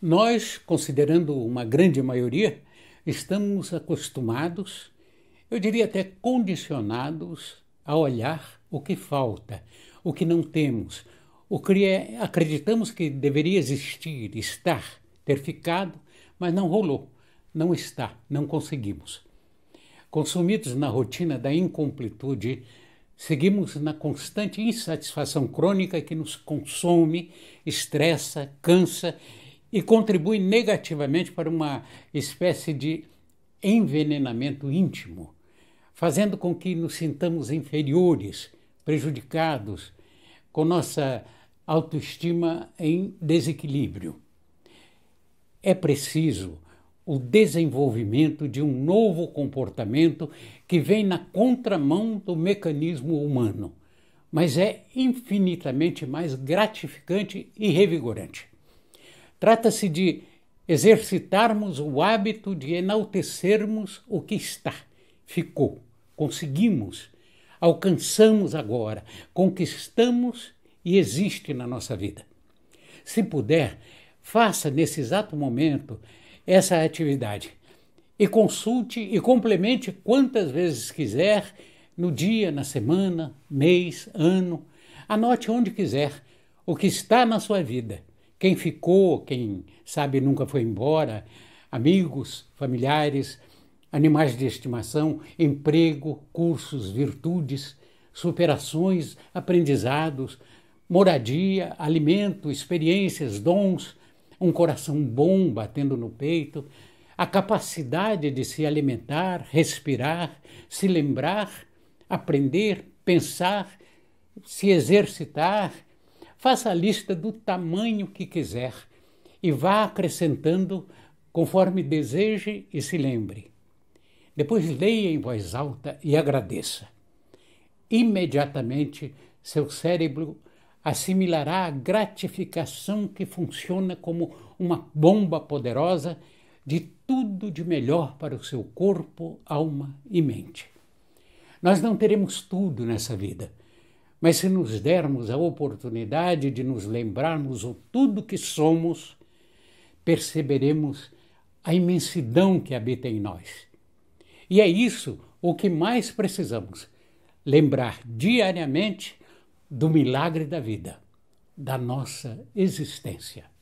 Nós, considerando uma grande maioria, estamos acostumados, eu diria até condicionados, a olhar o que falta, o que não temos, o que é, acreditamos que deveria existir, estar, ter ficado, mas não rolou, não está, não conseguimos. Consumidos na rotina da incompletude, seguimos na constante insatisfação crônica que nos consome, estressa, cansa e contribui negativamente para uma espécie de envenenamento íntimo, fazendo com que nos sintamos inferiores, prejudicados, com nossa autoestima em desequilíbrio. É preciso o desenvolvimento de um novo comportamento que vem na contramão do mecanismo humano, mas é infinitamente mais gratificante e revigorante. Trata-se de exercitarmos o hábito de enaltecermos o que está, ficou, conseguimos, alcançamos agora, conquistamos e existe na nossa vida. Se puder, faça nesse exato momento essa atividade e consulte e complemente quantas vezes quiser no dia, na semana, mês, ano. Anote onde quiser o que está na sua vida quem ficou, quem sabe nunca foi embora, amigos, familiares, animais de estimação, emprego, cursos, virtudes, superações, aprendizados, moradia, alimento, experiências, dons, um coração bom batendo no peito, a capacidade de se alimentar, respirar, se lembrar, aprender, pensar, se exercitar, Faça a lista do tamanho que quiser e vá acrescentando conforme deseje e se lembre. Depois leia em voz alta e agradeça. Imediatamente seu cérebro assimilará a gratificação que funciona como uma bomba poderosa de tudo de melhor para o seu corpo, alma e mente. Nós não teremos tudo nessa vida mas se nos dermos a oportunidade de nos lembrarmos o tudo que somos, perceberemos a imensidão que habita em nós. E é isso o que mais precisamos: lembrar diariamente do milagre da vida, da nossa existência.